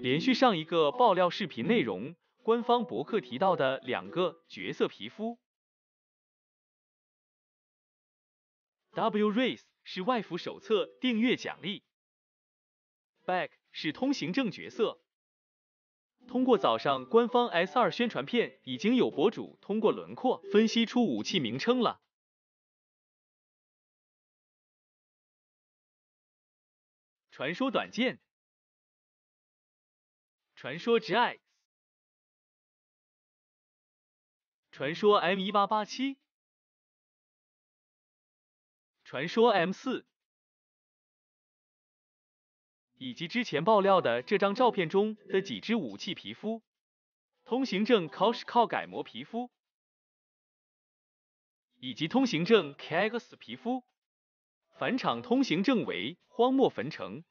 连续上一个爆料视频内容，官方博客提到的两个角色皮肤，W Race 是外服手册订阅奖励，Back 是通行证角色。通过早上官方 S2 宣传片，已经有博主通过轮廓分析出武器名称了，传说短剑。传说之 X，传说 M 一八八七，传说 M 四，以及之前爆料的这张照片中的几只武器皮肤，通行证 Koshko 改模皮肤，以及通行证 KX 皮肤，返场通行证为荒漠焚城。